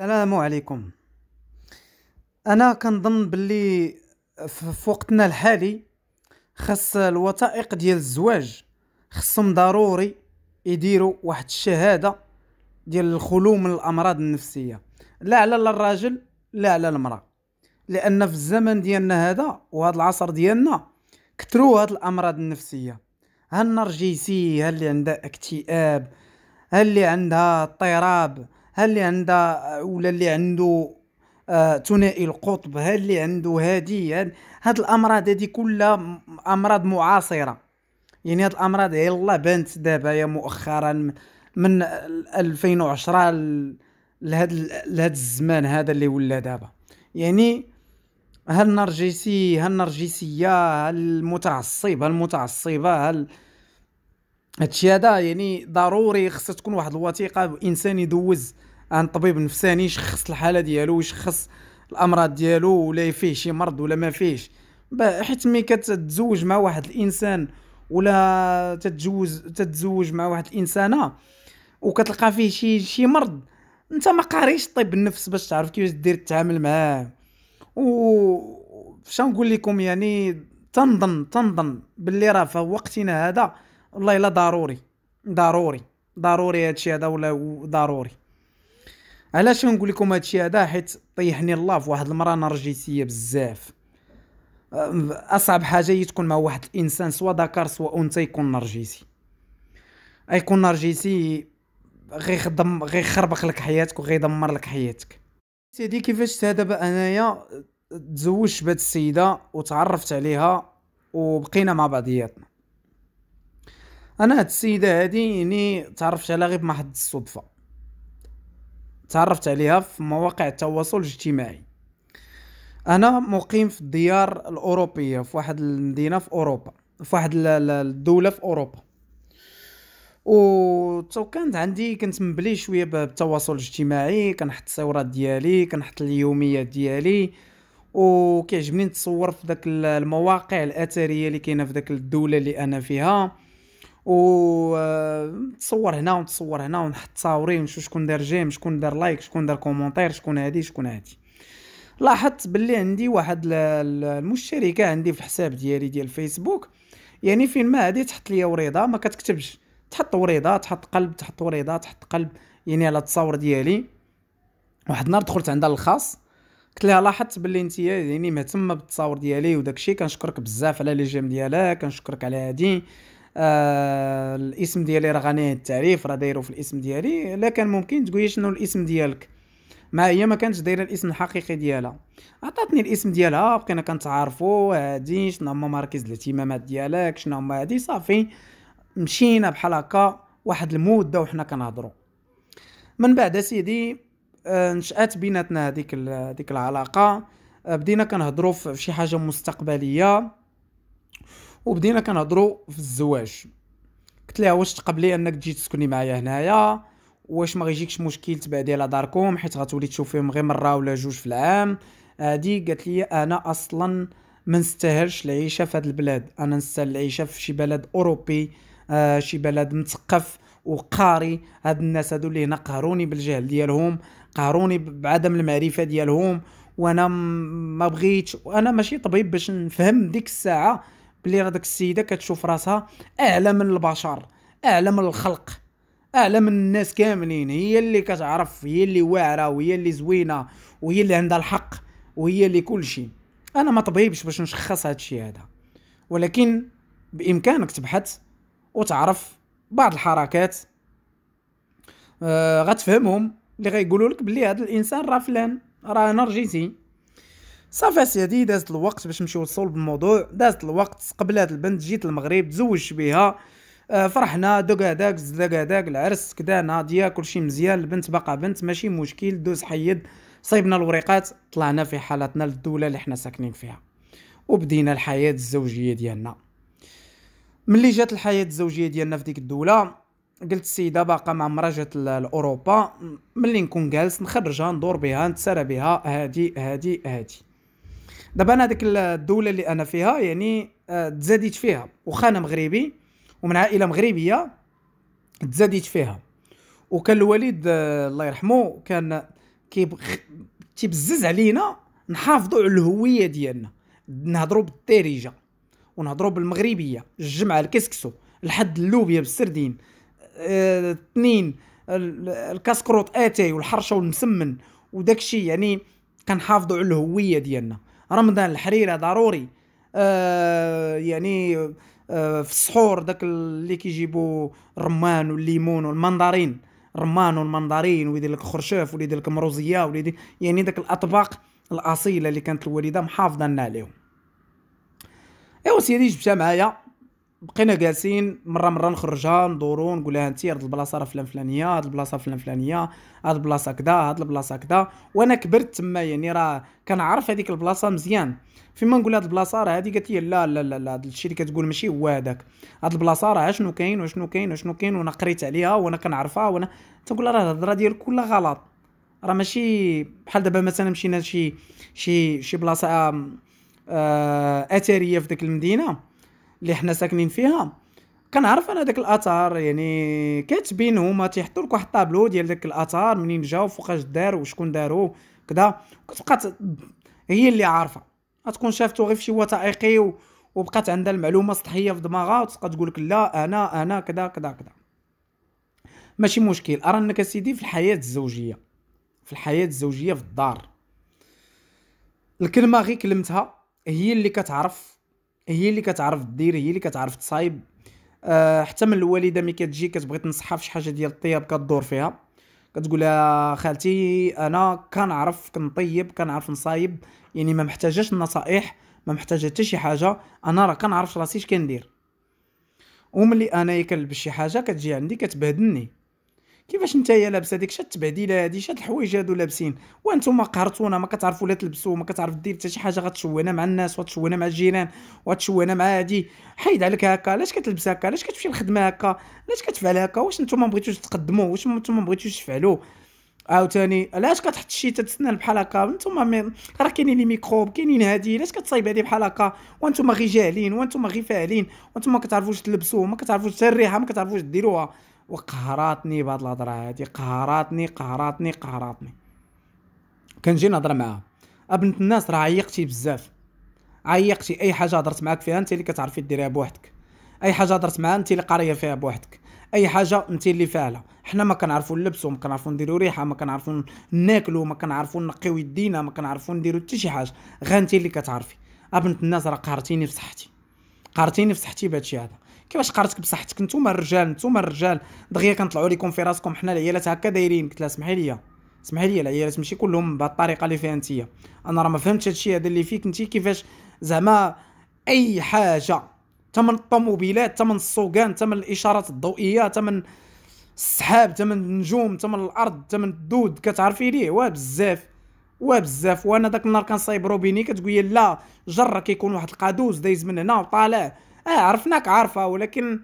السلام عليكم انا كنظن باللي في وقتنا الحالي خاص الوثائق ديال الزواج خصهم ضروري يديروا واحد الشهاده ديال الخلو من الامراض النفسيه لا على الراجل لا على المراه لان في الزمن ديالنا هذا وهذا العصر ديالنا كثروا هاد الامراض النفسيه ها النرجسي ها اللي عندها اكتئاب ها اللي عندها اضطراب هل اللي عنده ولا اللي عنده آه ثنائي القطب هل اللي عنده هادي هاد, الامراض هادي كلها امراض معاصره يعني هاد الامراض يلا بانت دابا يا مؤخرا من 2010 لهاد لهاد الزمان هذا اللي ولا دابا يعني هالنرجسي هالنرجسيه هالمتعصب المتعصبة هال هادشي هذا يعني ضروري خصها تكون واحد الوثيقه بانسان يدوز عن طبيب نفساني يشخص الحاله ديالو ويشخص الامراض ديالو ولا فيه شي مرض ولا ما فيهش حيت ملي كتتزوج مع واحد الانسان ولا تتزوج تتزوج مع واحد الانسانه وكتلقى فيه شي شي مرض انت ما قاريش طب النفس باش تعرف كيفاش دير تتعامل معاه و شنو نقول لكم يعني تنظن تنظن باللي راه في وقتنا هذا والله الا ضروري ضروري ضروري هادشي هذا ولا ضروري علاش نقول لكم هادشي هذا حيت طيحني الله في واحد المره نرجسيه بزاف اصعب حاجه هي تكون مع واحد الانسان سواء ذكر سواء انثى يكون نرجسي يكون نرجسي غيخدم يخربق لك حياتك يدمر لك حياتك سيدي كيفاش تا دابا انايا تزوجت بهاد السيده وتعرفت عليها وبقينا مع بعضياتنا انا هاد السيده هادي يعني تعرفت عليها غير بمحض الصدفه تعرفت عليها في مواقع التواصل الاجتماعي انا مقيم في الديار الاوروبيه في واحد المدينه في اوروبا في واحد الدوله في اوروبا و كانت عندي كنت مبلي شويه بالتواصل الاجتماعي كنحط الصورات ديالي كنحط اليوميات ديالي وكيعجبني نتصور في داك المواقع الاثريه اللي كاينه في داك الدوله اللي انا فيها آه، وتصور هنا ونتصور هنا ونحط تصاوري ونشوف شكون دار جيم شكون دار لايك شكون دار كومونتير شكون هادي شكون هادي لاحظت باللي عندي واحد المشتركه عندي في الحساب ديالي ديال الفيسبوك يعني فين ما هادي تحط لي وريضه ما كتكتبش تحط وريضه تحط قلب تحط وريضه تحط قلب يعني على التصاور ديالي واحد النهار دخلت عندها الخاص قلت لها لاحظت باللي انت يعني مهتمه بالتصاور ديالي وداكشي كنشكرك بزاف على لي جيم ديالك كنشكرك على هادي آه الاسم ديالي راه غني التعريف راه دايرو في الاسم ديالي لا كان ممكن تقولي شنو الاسم ديالك ما هي ما كانتش دايره الاسم الحقيقي ديالها عطاتني الاسم ديالها بقينا كنتعارفوا هادي شنو هما مراكز الاهتمامات ديالك شنو هما هادي صافي مشينا بحال هكا واحد المده وحنا كنهضروا من بعد سيدي آه، نشات بيناتنا هذيك هذيك العلاقه آه، بدينا كنهضروا في شي حاجه مستقبليه وبدينا كنهضروا في الزواج قلت لها واش تقبلي انك تجي تسكني معايا هنايا واش ما غيجيكش مشكل تبعدي على داركم حيت غتولي تشوفيهم غير مره ولا جوج في العام هادي قالت لي انا اصلا ما نستاهلش العيشه في هاد البلاد انا نستاهل العيشه في شي بلد اوروبي آه شي بلد مثقف وقاري هاد الناس هادو اللي هنا قهروني بالجهل ديالهم قهروني بعدم المعرفه ديالهم وانا ما بغيتش وانا ماشي طبيب باش نفهم ديك الساعه بلي هذاك السيده كتشوف راسها اعلى من البشر اعلى من الخلق اعلى من الناس كاملين هي اللي كتعرف هي اللي واعره وهي اللي زوينه وهي اللي عندها الحق وهي اللي كل شيء انا ما طبيبش باش نشخص هذا الشيء هذا ولكن بامكانك تبحث وتعرف بعض الحركات آه غتفهمهم اللي غيقولوا لك بلي هذا الانسان راه فلان راه نرجسي صافي سيدي دازت الوقت باش نمشيو لصلب الموضوع دازت الوقت هاد البنت جيت المغرب تزوجت بها آه، فرحنا دوك هذاك زداك هذاك العرس كدا ناضيه كلشي مزيان البنت باقا بنت ماشي مشكل دوز حيد صيبنا الوريقات طلعنا في حالتنا للدوله اللي حنا ساكنين فيها وبدينا الحياه الزوجيه ديالنا ملي جات الحياه الزوجيه ديالنا في ديك الدوله قلت السيده باقا مع مرا جات لاوروبا ملي نكون جالس نخرجها ندور بها نتسارى بها هادي هادي هادي دابا انا هذيك الدوله اللي انا فيها يعني آه، تزاديت فيها واخا انا مغربي ومن عائله مغربيه تزاديت فيها وكان الوالد آه، الله يرحمه كان كيبزز علينا نحافظوا على الهويه ديالنا نهضروا بالدارجه ونهضروا بالمغربيه الجمعه الكسكسو الحد اللوبيا بالسردين اثنين اه الكاسكروت اتاي والحرشه والمسمن وداكشي يعني كنحافظوا على الهويه ديالنا رمضان الحريره ضروري آه يعني آه في السحور داك اللي كيجيبوا الرمان والليمون والمندرين الرمان والمندرين ويدير لك خرشوف ويدير لك مروزيه ويدير يعني داك الاطباق الاصيله اللي كانت الوالده محافظه لنا عليهم ايوا سيدي جبتها معايا بقينا جالسين مره مره نخرجها ندورو نقول لها انت هاد البلاصه راه فلان فلانيه هاد البلاصه فلان فلانيه هاد البلاصه كدا هاد البلاصه كدا وانا كبرت تما يعني راه كنعرف هذيك البلاصه مزيان فيما نقول هاد البلاصه راه هذه قالت لي لا لا لا لا هاد الشيء اللي كتقول ماشي هو هذاك هاد البلاصه راه شنو كاين وشنو كاين وشنو كاين وانا قريت عليها وانا كنعرفها وانا تنقول راه الهضره ديالك كلها غلط راه ماشي بحال دابا مثلا مشينا شي شي شي بلاصه آه، اثريه في ديك المدينه اللي حنا ساكنين فيها كنعرف انا داك الاثار يعني كاتبين هما تيحطوا لك واحد الطابلو ديال داك الاثار منين جاو فوقاش دار وشكون دارو كدا كتبقى هي اللي عارفه غتكون شافتو غير فشي شي وثائقي وبقات عندها المعلومه سطحيه في دماغها وتبقى تقول لك لا انا انا كدا كدا كدا ماشي مشكل ارى انك سيدي في الحياه الزوجيه في الحياه الزوجيه في الدار الكلمه غير كلمتها هي اللي كتعرف هي اللي كتعرف دير هي اللي كتعرف تصايب أه حتى من الوالده ملي كتجي كتبغي تنصحها فشي حاجه ديال الطياب كدور فيها كتقول لها خالتي انا كنعرف كنطيب كنعرف نصايب يعني ما محتاجاش النصائح ما محتاجه حتى شي حاجه انا راه كنعرف راسي اش كندير وملي انايا كنلبس شي حاجه كتجي عندي كتبهدلني كيفاش انت يا لابسه هذيك شات التبعديله هذه شات الحوايج هادو لابسين وانتم قهرتونا ما كتعرفوا لا تلبسوا ما كتعرف دير حتى شي حاجه غتشوينا مع الناس وتشوهنا مع الجيران وتشوهنا مع هادي حيد عليك هكا علاش كتلبس هكا علاش كتمشي للخدمه هكا علاش كتفعل هكا واش انتم ما بغيتوش تقدموا واش انتم ما بغيتوش تفعلوا عاوتاني علاش كتحط الشيء تتسنى بحال هكا نتوما راه كاينين لي ميكروب كاينين هادي علاش كتصايب هادي بحال هكا وانتم غير جاهلين وانتم غير فاعلين وانتم ما كتعرفوش تلبسوا ما كتعرفوش الريحه ما كتعرفوش ديروها وقهراتني بهاد الهضره هادي قهراتني قهراتني قهراتني كنجي نهضر معاها بنت الناس راه عيقتي بزاف عيقتي اي حاجه هضرت معاك فيها انت اللي كتعرفي ديريها بوحدك اي حاجه هضرت معاها انت اللي قاريه فيها بوحدك اي حاجه انت اللي فاعله حنا ما كنعرفو نلبسو ما كنعرفو نديرو ريحه ما كنعرفو ناكلو ما كنعرفو نقيو يدينا ما كنعرفو نديرو حتى شي حاجه غير انت اللي كتعرفي بنت الناس راه قهرتيني في صحتي قهرتيني في صحتي بهادشي هذا كيفاش قرتك بصحتك نتوما الرجال نتوما الرجال دغيا كنطلعوا لكم في راسكم حنا العيالات هكا دايرين قلت لها اسمحي لي اسمحي لي العيالات ماشي كلهم بهذه الطريقه اللي فيها انتيا انا راه ما فهمتش الشيء هذا اللي فيك انت كيفاش زعما اي حاجه تمن الطوموبيلات تمن السوقان تمن الاشارات الضوئيه تمن السحاب تمن النجوم تمن الارض تمن الدود كتعرفي ليه واه بزاف واه بزاف وانا داك النهار كنصايب روبيني كتقول لا جره كيكون واحد القادوس دايز من هنا وطالع اه عرفناك عارفه ولكن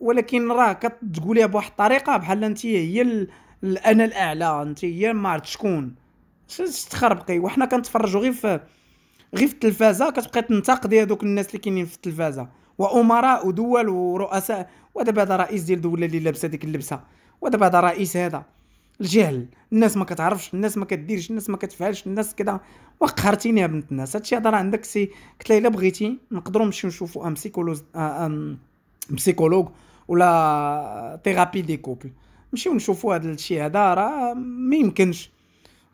ولكن راه كتقوليها بواحد الطريقه بحال انت هي الانا الاعلى انت هي ما عرفت شكون تخربقي وحنا كنتفرجوا غير في غير في التلفازه كتبقى تنتقدي هذوك الناس اللي كاينين في التلفازه وامراء ودول ورؤساء ودابا هذا رئيس ديال دوله اللي لابسه ديك اللبسه ودابا هذا رئيس هذا الجهل الناس ما كتعرفش الناس ما كديرش الناس ما كتفعلش الناس كذا وقهرتيني يا بنت الناس هادشي هضر عندك سي قلت لها الا بغيتي نقدروا نمشيو نشوفوا ان بسيكولوج ان سيكولوج ولا تيرابي دي كوبل نمشيو نشوفوا هذا الشيء هذا راه ما يمكنش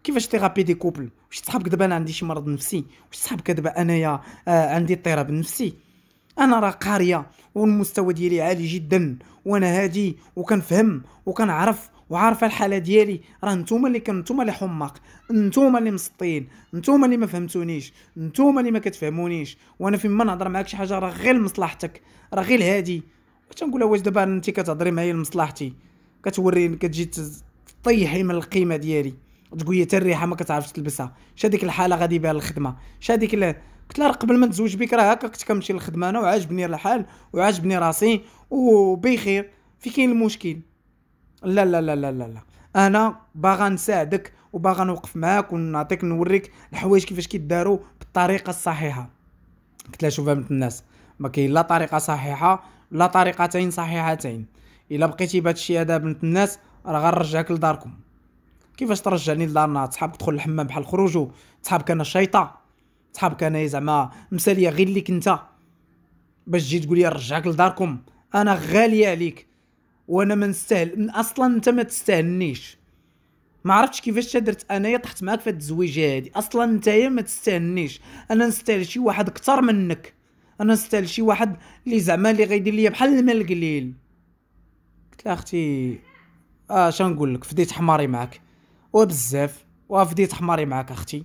كيفاش تيرابي دي كوبل واش صحابك دابا انا عندي شي مرض نفسي واش صحابك دابا انايا آه، عندي اضطراب نفسي انا راه قاريه والمستوى ديالي عالي جدا وانا هادي وكنفهم وكنعرف وعارفه الحاله ديالي راه نتوما اللي كنتوما اللي حماق نتوما اللي مسطين نتوما اللي ما فهمتونيش نتوما اللي ما كتفهمونيش وانا فين ما نهضر معاك شي حاجه راه غير لمصلحتك راه غير هادي تنقول واش دابا انت كتهضري معايا لمصلحتي كتوريني كتجي تطيحي من القيمه ديالي تقول لي الريحه ما كتعرفش تلبسها شاديك الحاله غادي بها الخدمه شاديك ال... قلت لها قبل ما نتزوج بك راه هكا كنت كنمشي للخدمه انا وعاجبني الحال وعاجبني راسي وبخير في كاين المشكل لا لا لا لا لا, لا. انا باغا نساعدك وباغا نوقف معاك ونعطيك نوريك الحوايج كيفاش كيداروا بالطريقه الصحيحه قلت لها شوف بنت الناس ما كاين لا طريقه صحيحه لا طريقتين صحيحتين الا بقيتي بهذا الشيء هذا بنت الناس راه غنرجعك لداركم كيفاش ترجعني لدارنا تصحابك تدخل الحمام بحال خروجو تصحابك انا شيطان تصحابك انا إيه زعما مساليه غير ليك انت باش تجي تقول لي نرجعك لداركم انا غاليه عليك وانا ما نستاهل اصلا انت ما تستاهلنيش ما عرفتش كيفاش درت انايا طحت معاك في التزويجه هادي اصلا نتايا ما تستاهلنيش انا نستاهل شي واحد اكثر منك انا نستاهل شي واحد اللي زعما اللي غيدير ليا بحال الماء القليل قلت لها اختي اه شنو نقول لك فديت حماري معاك وبزاف وفديت حماري معاك اختي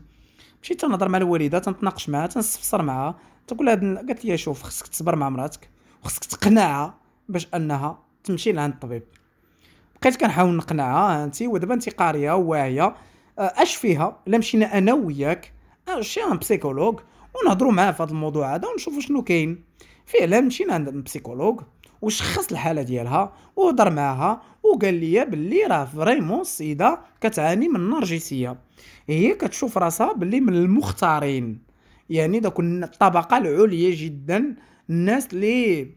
مشيت تنهضر مع الوالده تنتناقش معها تنستفسر معها تقول هاد قالت لي شوف خصك تصبر مع مراتك وخصك تقنعها باش انها تمشي لعند الطبيب بقيت كنحاول نقنعها انت ودابا انت قاريه واعيه آه، اش فيها الا مشينا انا وياك شي ان بسيكولوج ونهضروا معاه في هذا الموضوع هذا ونشوفوا شنو كاين فعلا مشينا عند بسيكولوج وشخص الحاله ديالها وهضر معاها وقال لي باللي راه فريمون السيده كتعاني من النرجسيه هي كتشوف راسها باللي من المختارين يعني داك الطبقه العليا جدا الناس اللي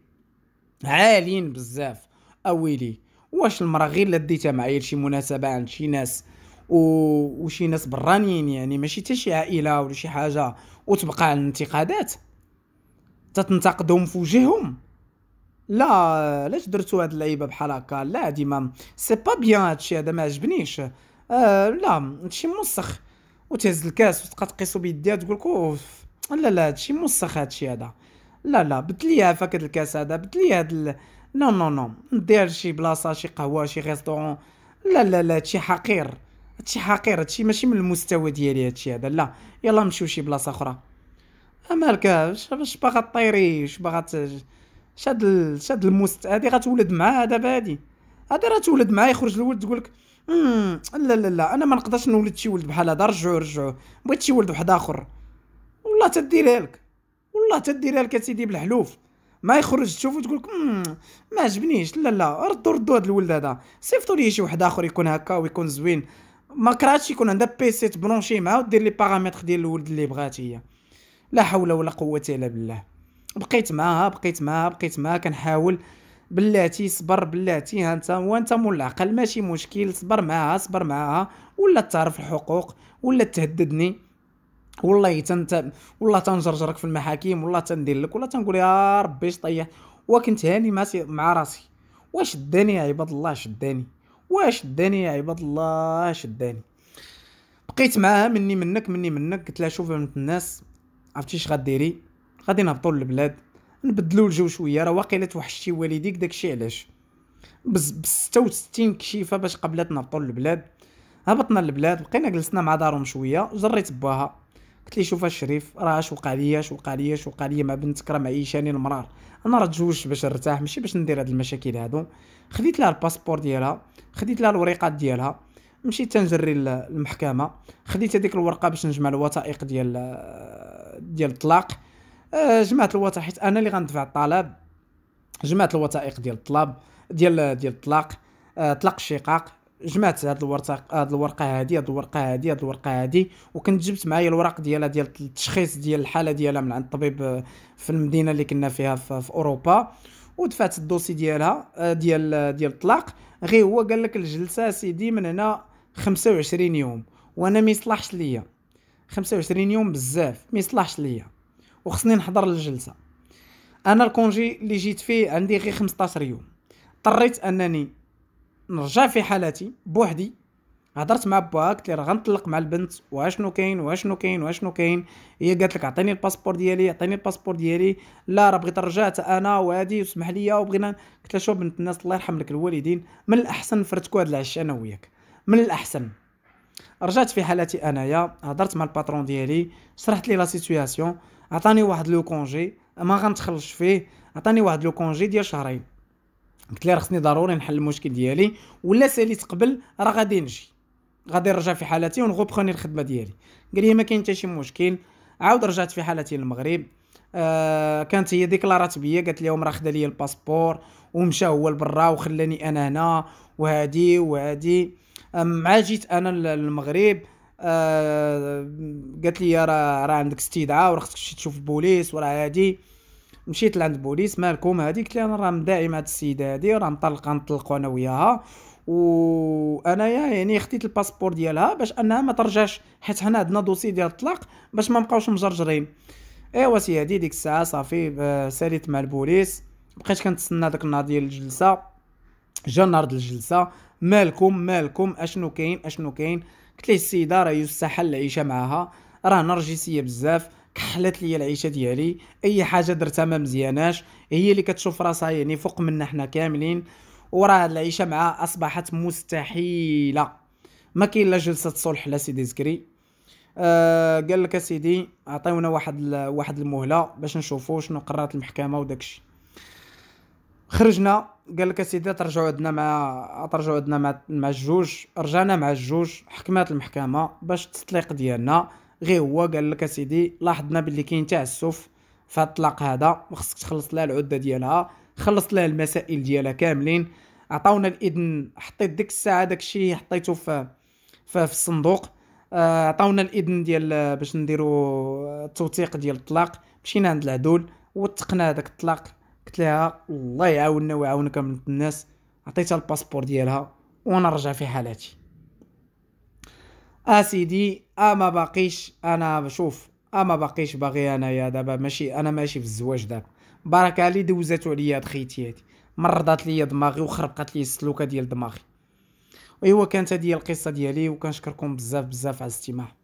عاليين بزاف اويلي واش المراه غير لديتها معايا لشي مناسبه عند شي ناس و... وشي ناس برانيين يعني ماشي حتى شي عائله ولا شي حاجه وتبقى على الانتقادات تتنتقدهم في وجههم لا علاش درتو هاد اللعيبه بحال هكا لا هادي ما سي با بيان هادشي هذا ما عجبنيش آه لا هادشي موسخ وتهز الكاس وتبقى تقيسو بيديها تقول لك لا لا هادشي موسخ هادشي هذا لا لا بدليها فك هاد الكاس هذا بدليها هاد نو نو نو ندير شي بلاصه شي قهوه شي ريستورون لا لا لا هادشي حقير هادشي حقير هادشي ماشي من المستوى ديالي هادشي هذا لا يلا نمشيو شي بلاصه اخرى مالك باش باغا طيري اش باغا شاد ال... شاد المست هادي غتولد معاه دابا هادي هادي راه تولد معاه يخرج الولد تقول لك لا لا لا انا ما نقدرش نولد شي ولد بحال هذا رجعو رجعو بغيت شي ولد واحد اخر والله تديرها لك والله تديرها لك اسيدي بالحلوف ما يخرج تشوفو تقول لك ما عجبنيش لا لا ردو ردو هذا الولد هذا صيفطوا لي شي واحد اخر يكون هكا ويكون زوين ما كرهتش يكون عندها بيسي تبرونشي معاه ودير لي باغامتر ديال الولد اللي بغات هي لا حول ولا قوه الا بالله بقيت معاها بقيت معاها بقيت معاها كنحاول بلاتي صبر بلاتي ها انت وانت مول العقل ماشي مشكل صبر معاها صبر معاها ولا تعرف الحقوق ولا تهددني والله تنت والله تنجرجرك في المحاكم والله تندير لك والله تنقول يا ربي شطيح وكنت هاني مع مع راسي واش داني يا عباد الله شداني واش داني يا عباد الله شداني بقيت معاها مني منك مني منك قلت لها شوفي بنت الناس عرفتي اش غديري غادي نهبطوا للبلاد نبدلوا الجو شويه راه واقيلا توحشتي والديك داكشي علاش ب 66 كشيفه باش قبلات نهبطوا للبلاد هبطنا للبلاد بقينا جلسنا مع دارهم شويه جريت باها قلت لي شوف الشريف راه اش وقع ليا اش وقع ليا اش وقع ليا مع بنتك راه معيشاني المرار انا راه تزوجت باش نرتاح ماشي باش ندير هاد المشاكل هادو خديت لها الباسبور ديالها خديت لها الوريقات ديالها مشيت تنجري للمحكمه خديت هذيك الورقه باش نجمع الوثائق ديال ديال الطلاق آه، جمعت الوثائق حيت انا اللي غندفع الطلب جمعت الوثائق ديال الطلب ديال ديال الطلاق آه، طلاق الشقاق جمعت هاد الورقه هاد الورقه هادي هاد الورقه هادي هاد الورقه هادي وكنت جبت معايا الوراق ديالها ديال التشخيص ديال الحاله ديالها من عند الطبيب آه، في المدينه اللي كنا فيها في, في اوروبا ودفعت الدوسي ديالها آه، ديال آه، ديال الطلاق غير هو قال لك الجلسه سيدي من هنا 25 يوم وانا ما يصلحش ليا 25 يوم بزاف ما يصلحش ليا وخصني نحضر للجلسه انا الكونجي اللي جيت فيه عندي غير 15 يوم اضطريت انني نرجع في حالتي بوحدي هضرت مع باها قلت لي راه غنطلق مع البنت واشنو كاين واشنو كاين واشنو كاين هي قالت لك عطيني الباسبور ديالي عطيني الباسبور ديالي لا راه بغيت نرجع انا وهادي وسمح لي وبغينا قلت لها شوف بنت الناس الله يرحم لك الوالدين من الاحسن نفرتكو هاد العشاء انا وياك من الاحسن رجعت في حالتي انايا هضرت مع الباترون ديالي شرحت لي لا سيتوياسيون عطاني واحد لو كونجي ما غنتخلصش فيه عطاني واحد لو كونجي ديال شهرين قلت لي خصني ضروري نحل المشكل ديالي ولا ساليت قبل راه غادي نجي غادي نرجع في حالتي ونغوبخوني الخدمه ديالي قال لي ما كاين حتى شي مشكل عاود رجعت في حالتي للمغرب آه كانت هي ديكلارات بيا قالت لهم راه خدا لي الباسبور ومشى هو لبرا وخلاني انا هنا وهادي وهادي مع جيت انا للمغرب آه قالت لي راه راه عندك استدعاء وراه خصك تشوف البوليس وراه هادي مشيت لعند بوليس مالكم هادي قلت انا راه مداعم هاد السيده هذه راه مطلقه نطلقوا انا وياها وانايا يعني خديت الباسبور ديالها باش انها ما ترجعش حيت حنا عندنا دوسي ديال الطلاق باش ما نبقاوش مجرجرين ايوا سي هادي ديك الساعه صافي آه، ساليت مع البوليس بقيت كنتسنى داك النهار ديال الجلسه جا نهار الجلسه مالكم مالكم اشنو كاين اشنو كاين قلت ليه السيده راه يستحل العيشه معاها راه نرجسيه بزاف كحلت لي العيشه ديالي اي حاجه درتها ما مزياناش هي اللي كتشوف راسها يعني فوق منا حنا كاملين وراه العيشه معها اصبحت مستحيله ما كاين لا جلسه صلح لا سيدي زكري آه قال لك اسيدي عطيونا واحد واحد المهله باش نشوفوا شنو قررت المحكمه وداكشي خرجنا قال لك اسيدي ترجعوا عندنا مع ترجعوا عندنا مع مع الجوج رجعنا مع الجوج حكمات المحكمه باش التطليق ديالنا غير هو قال لك اسيدي لاحظنا باللي كاين تعسف في هذا الطلاق هذا وخصك تخلص لها العده ديالها خلص لها المسائل ديالها كاملين عطاونا الاذن حطيت ديك الساعه داكشي حطيته في في, في الصندوق آه، عطاونا الاذن ديال باش نديرو آه، التوثيق ديال الطلاق مشينا عند العدول وثقنا هذاك الطلاق قلت لها الله يعاوننا ويعاونك من الناس عطيتها الباسبور ديالها وانا رجع في حالاتي اسيدي اما باقيش انا بشوف اما باقيش باغي انايا دابا ماشي انا ماشي في الزواج دابا بارك علي دوزاتو عليا هاد خيتي هادي مرضات ليا دماغي وخربقات لي السلوكه ديال دماغي ايوا كانت هادي هي القصه ديالي وكنشكركم بزاف بزاف على الاستماع